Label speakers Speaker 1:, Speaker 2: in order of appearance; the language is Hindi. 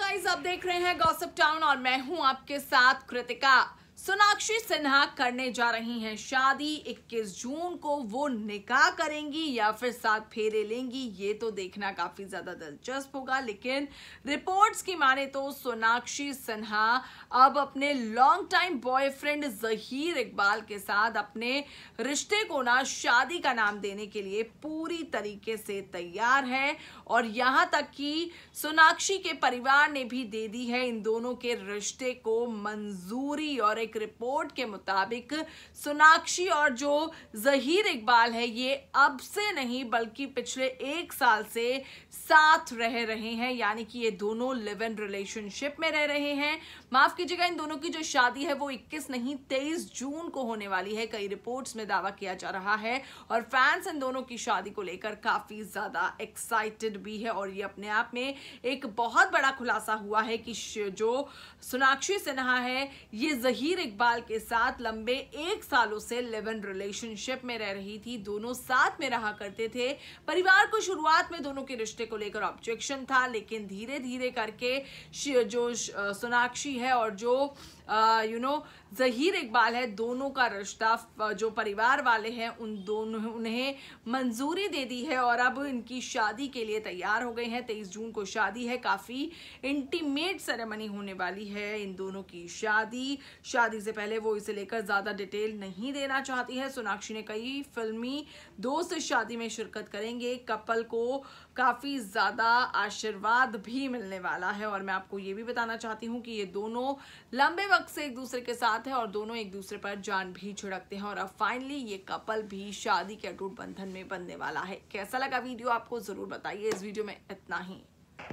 Speaker 1: गाइस आप देख रहे हैं गॉसिप टाउन और मैं हूं आपके साथ कृतिका सोनाक्षी सिन्हा करने जा रही हैं शादी 21 जून को वो निकाह करेंगी या फिर साथ फेरे लेंगी ये तो देखना काफी ज्यादा दिलचस्प होगा लेकिन रिपोर्ट्स की माने तो सोनाक्षी सिन्हा अब अपने long time boyfriend Zaheer Iqbal के साथ अपने रिश्ते को ना शादी का नाम देने के लिए पूरी तरीके से तैयार है और यहाँ तक कि सोनाक्षी के परिवार ने भी दे दी है इन दोनों के रिश्ते को मंजूरी और एक एक रिपोर्ट के मुताबिक सोनाक्षी और जो जहीर इकबाल है ये अब से नहीं बल्कि पिछले एक साल से साथ रह रहे हैं यानी कि ये दोनों लिव इन रिलेशनशिप में रह रहे हैं माफ कीजिएगा इन दोनों की जो शादी है वो 21 नहीं 23 जून को होने वाली है कई रिपोर्ट्स में दावा किया जा रहा है और फैंस इन दोनों की शादी को लेकर काफी ज्यादा एक्साइटेड भी है और ये अपने आप में एक बहुत बड़ा खुलासा हुआ है कि जो सोनाक्षी सिन्हा है ये जहीर इकबाल के साथ लंबे एक सालों से लिवन रिलेशनशिप में रह रही थी दोनों साथ में रहा करते थे परिवार को शुरुआत में दोनों के रिश्ते को लेकर ऑब्जेक्शन था लेकिन धीरे धीरे करके जो सोनाक्षी है और जो यू नो जहीर इकबाल है दोनों का रिश्ता जो परिवार वाले हैं उन दोनों उन्हें मंजूरी दे दी है और अब इनकी शादी के लिए तैयार हो गए हैं तेईस जून को शादी है काफ़ी इंटीमेट सेरेमनी होने वाली है इन दोनों की शादी शादी शादी से पहले वो इसे लेकर ज़्यादा डिटेल नहीं देना चाहती है सोनाक्षी ने कई फिल्मी दोस्त शादी में शिरकत करेंगे कपल को काफ़ी ज़्यादा आशीर्वाद भी मिलने वाला है और मैं आपको ये भी बताना चाहती हूँ कि ये दोनों लंबे वक्त से एक दूसरे के साथ है और दोनों एक दूसरे पर जान भी छिड़कते हैं और अब फाइनली ये कपल भी शादी के अटूट बंधन में बनने वाला है कैसा लगा वीडियो आपको ज़रूर बताइए इस वीडियो में इतना ही